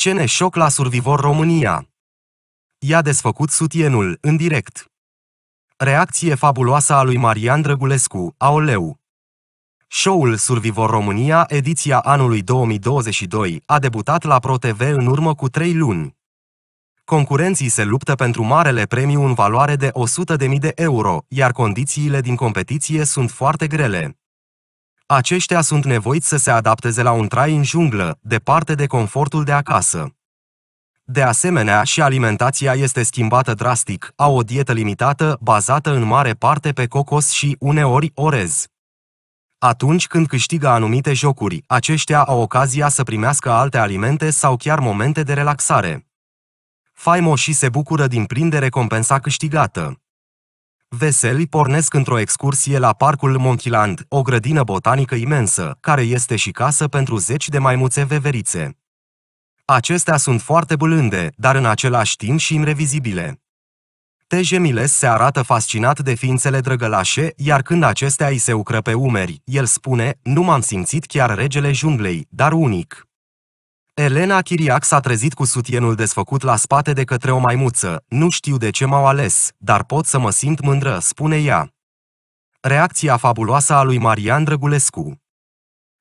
Scene șoc la Survivor România. I-a desfăcut sutienul, în direct. Reacție fabuloasă a lui Marian Drăgulescu, Aoleu. Show-ul Survivor România, ediția anului 2022, a debutat la ProTV în urmă cu trei luni. Concurenții se luptă pentru marele premiu în valoare de 100.000 de euro, iar condițiile din competiție sunt foarte grele aceștia sunt nevoiți să se adapteze la un trai în junglă, departe de confortul de acasă. De asemenea, și alimentația este schimbată drastic, au o dietă limitată, bazată în mare parte pe cocos și, uneori, orez. Atunci când câștigă anumite jocuri, aceștia au ocazia să primească alte alimente sau chiar momente de relaxare. Faimoșii se bucură din plin de recompensa câștigată. Veseli pornesc într-o excursie la Parcul Monchiland, o grădină botanică imensă, care este și casă pentru zeci de maimuțe veverițe. Acestea sunt foarte bulânde, dar în același timp și imrevizibile. Teje Miles se arată fascinat de ființele drăgălașe, iar când acestea îi se ucră pe umeri, el spune, nu m-am simțit chiar regele junglei, dar unic. Elena Chiriac s-a trezit cu sutienul desfăcut la spate de către o maimuță. Nu știu de ce m-au ales, dar pot să mă simt mândră, spune ea. Reacția fabuloasă a lui Marian Drăgulescu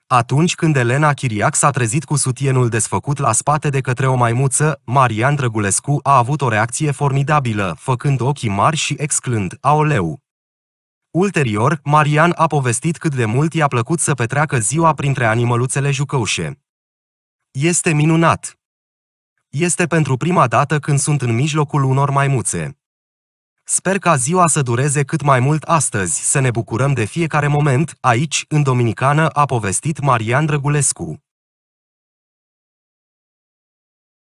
Atunci când Elena Chiriac s-a trezit cu sutienul desfăcut la spate de către o maimuță, Marian Drăgulescu a avut o reacție formidabilă, făcând ochii mari și exclând, aoleu, Ulterior, Marian a povestit cât de mult i-a plăcut să petreacă ziua printre animăluțele jucăușe. Este minunat! Este pentru prima dată când sunt în mijlocul unor maimuțe. Sper ca ziua să dureze cât mai mult astăzi, să ne bucurăm de fiecare moment, aici, în Dominicană, a povestit Marian Drăgulescu.